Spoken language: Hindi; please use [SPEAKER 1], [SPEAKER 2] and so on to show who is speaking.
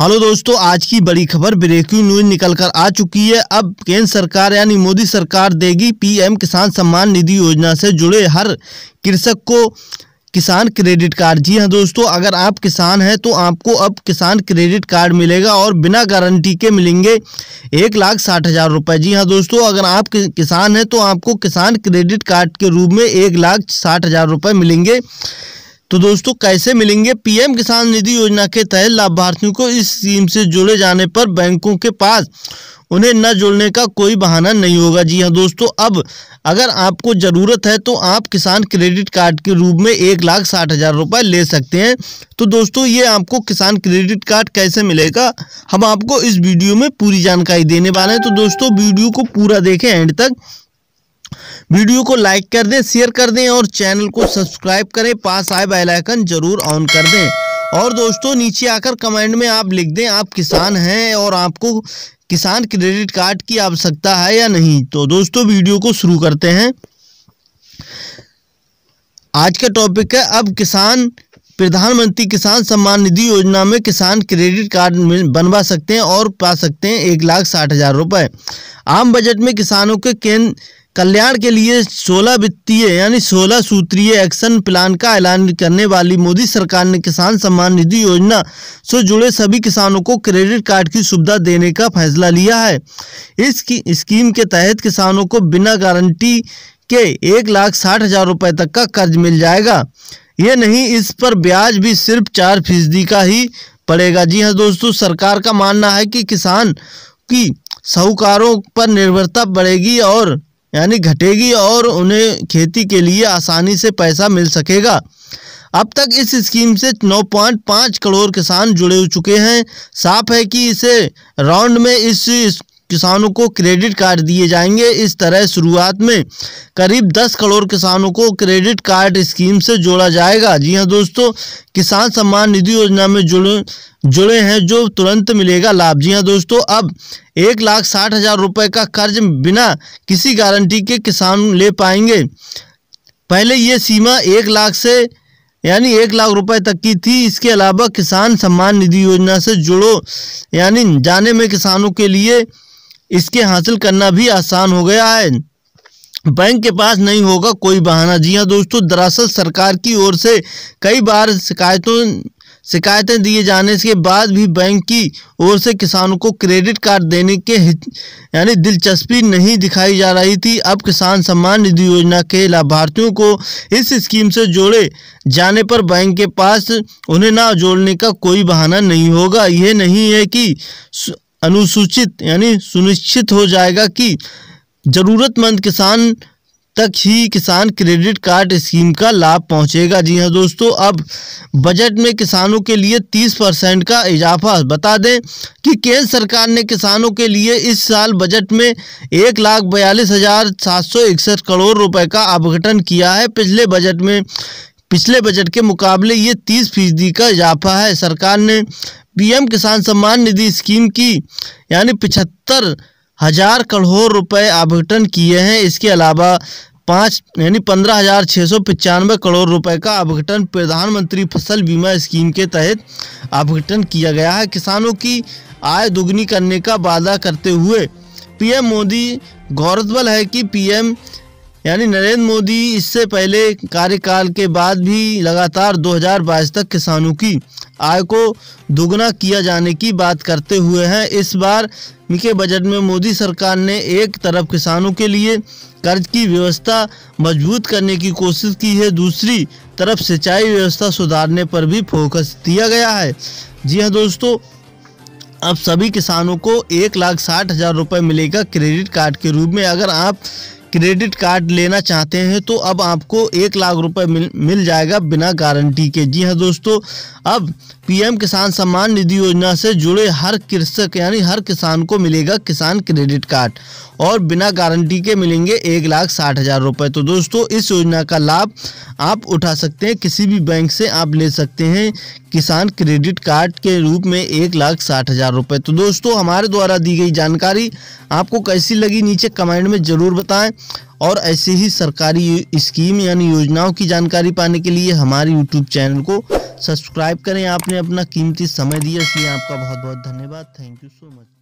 [SPEAKER 1] हेलो दोस्तों आज की बड़ी खबर ब्रेकिंग न्यूज निकल कर आ चुकी है अब केंद्र सरकार यानी मोदी सरकार देगी पीएम किसान सम्मान निधि योजना से जुड़े हर कृषक को किसान क्रेडिट कार्ड जी हाँ दोस्तों अगर आप किसान हैं तो आपको अब किसान क्रेडिट कार्ड मिलेगा और बिना गारंटी के मिलेंगे एक लाख साठ हज़ार रुपये जी हाँ दोस्तों अगर आप किसान हैं तो आपको किसान क्रेडिट कार्ड के रूप में एक लाख साठ हज़ार रुपये मिलेंगे तो दोस्तों कैसे मिलेंगे पीएम किसान निधि योजना के तहत लाभार्थियों को इस स्कीम से जोड़े जाने पर बैंकों के पास उन्हें न जोड़ने का कोई बहाना नहीं होगा जी हाँ दोस्तों अब अगर आपको ज़रूरत है तो आप किसान क्रेडिट कार्ड के रूप में एक लाख साठ हज़ार रुपये ले सकते हैं तो दोस्तों ये आपको किसान क्रेडिट कार्ड कैसे मिलेगा हम आपको इस वीडियो में पूरी जानकारी देने वाले हैं तो दोस्तों वीडियो को पूरा देखें एंड तक वीडियो को लाइक कर दें शेयर कर दें और चैनल को सब्सक्राइब करें पास आए बेल आइकन जरूर ऑन कर दें और दोस्तों नीचे आकर कमेंट में आप लिख दें आप किसान हैं और आपको किसान क्रेडिट कार्ड की आवश्यकता है या नहीं तो दोस्तों वीडियो को शुरू करते हैं आज का टॉपिक है अब किसान प्रधानमंत्री किसान सम्मान निधि योजना में किसान क्रेडिट कार्ड बनवा सकते हैं और पा सकते हैं एक लाख साठ हज़ार रुपये आम बजट में किसानों के केंद्र कल्याण के लिए 16 वित्तीय यानी 16 सूत्रीय एक्शन प्लान का ऐलान करने वाली मोदी सरकार ने किसान सम्मान निधि योजना से जुड़े सभी किसानों को क्रेडिट कार्ड की सुविधा देने का फैसला लिया है इस स्कीम के तहत किसानों को बिना गारंटी के एक लाख साठ हजार रुपये तक का कर्ज मिल जाएगा ये नहीं इस पर ब्याज भी सिर्फ चार फीसदी का ही पड़ेगा जी हाँ दोस्तों सरकार का मानना है कि किसान की साहूकारों पर निर्भरता बढ़ेगी और यानी घटेगी और उन्हें खेती के लिए आसानी से पैसा मिल सकेगा अब तक इस स्कीम से 9.5 करोड़ किसान जुड़े हो चुके हैं साफ है कि इसे राउंड में इस, इस किसानों को क्रेडिट कार्ड दिए जाएंगे इस तरह शुरुआत में करीब 10 करोड़ किसानों को क्रेडिट कार्ड स्कीम से जोड़ा जाएगा जी हां दोस्तों किसान सम्मान निधि योजना में जुड़े जुड़े हैं जो तुरंत मिलेगा लाभ जी हाँ दोस्तों अब एक लाख साठ हज़ार रुपये का कर्ज बिना किसी गारंटी के किसान ले पाएंगे पहले ये सीमा एक लाख से यानी एक लाख रुपए तक की थी इसके अलावा किसान सम्मान निधि योजना से जुड़ो यानी जाने में किसानों के लिए इसके हासिल करना भी आसान हो गया है बैंक के पास नहीं होगा कोई बहाना जी हाँ दोस्तों दरअसल सरकार की ओर से कई बार शिकायतों शिकायतें दिए जाने के बाद भी बैंक की ओर से किसानों को क्रेडिट कार्ड देने के यानी दिलचस्पी नहीं दिखाई जा रही थी अब किसान सम्मान निधि योजना के लाभार्थियों को इस स्कीम से जोड़े जाने पर बैंक के पास उन्हें ना जोड़ने का कोई बहाना नहीं होगा यह नहीं है कि अनुसूचित यानी सुनिश्चित हो जाएगा कि ज़रूरतमंद किसान तक ही किसान क्रेडिट कार्ड स्कीम का लाभ पहुंचेगा जी हां दोस्तों अब बजट में किसानों के लिए 30 परसेंट का इजाफा बता दें कि केंद्र सरकार ने किसानों के लिए इस साल बजट में एक लाख बयालीस हज़ार सात सौ इकसठ करोड़ रुपए का आवगठन किया है पिछले बजट में पिछले बजट के मुकाबले ये 30 फीसदी का इजाफा है सरकार ने पीएम किसान सम्मान निधि स्कीम की यानी पिछहत्तर हजार करोड़ रुपए आवंटन किए हैं इसके अलावा पाँच यानी पंद्रह हजार छः सौ पचानवे करोड़ रुपए का आवंटन प्रधानमंत्री फसल बीमा स्कीम के तहत आवंटन किया गया है किसानों की आय दुगनी करने का वादा करते हुए पीएम मोदी गौरतबल है कि पीएम यानी नरेंद्र मोदी इससे पहले कार्यकाल के बाद भी लगातार 2022 तक किसानों की आय को दोगुना किया जाने की बात करते हुए हैं इस बार के बजट में मोदी सरकार ने एक तरफ किसानों के लिए कर्ज की व्यवस्था मजबूत करने की कोशिश की है दूसरी तरफ सिंचाई व्यवस्था सुधारने पर भी फोकस दिया गया है जी हाँ दोस्तों अब सभी किसानों को एक लाख साठ हज़ार रुपये मिलेगा क्रेडिट कार्ड के रूप में अगर आप क्रेडिट कार्ड लेना चाहते हैं तो अब आपको एक लाख रुपए मिल मिल जाएगा बिना गारंटी के जी हाँ दोस्तों अब पीएम किसान सम्मान निधि योजना से जुड़े हर कृषक यानी हर किसान को मिलेगा किसान क्रेडिट कार्ड और बिना गारंटी के मिलेंगे एक लाख साठ हज़ार रुपए तो दोस्तों इस योजना का लाभ आप उठा सकते हैं किसी भी बैंक से आप ले सकते हैं किसान क्रेडिट कार्ड के रूप में एक लाख साठ हज़ार रुपये तो दोस्तों हमारे द्वारा दी गई जानकारी आपको कैसी लगी नीचे कमेंट में ज़रूर बताएं और ऐसे ही सरकारी स्कीम यानी योजनाओं की जानकारी पाने के लिए हमारे यूट्यूब चैनल को सब्सक्राइब करें आपने अपना कीमती समय दिया इसलिए आपका बहुत बहुत धन्यवाद थैंक यू सो मच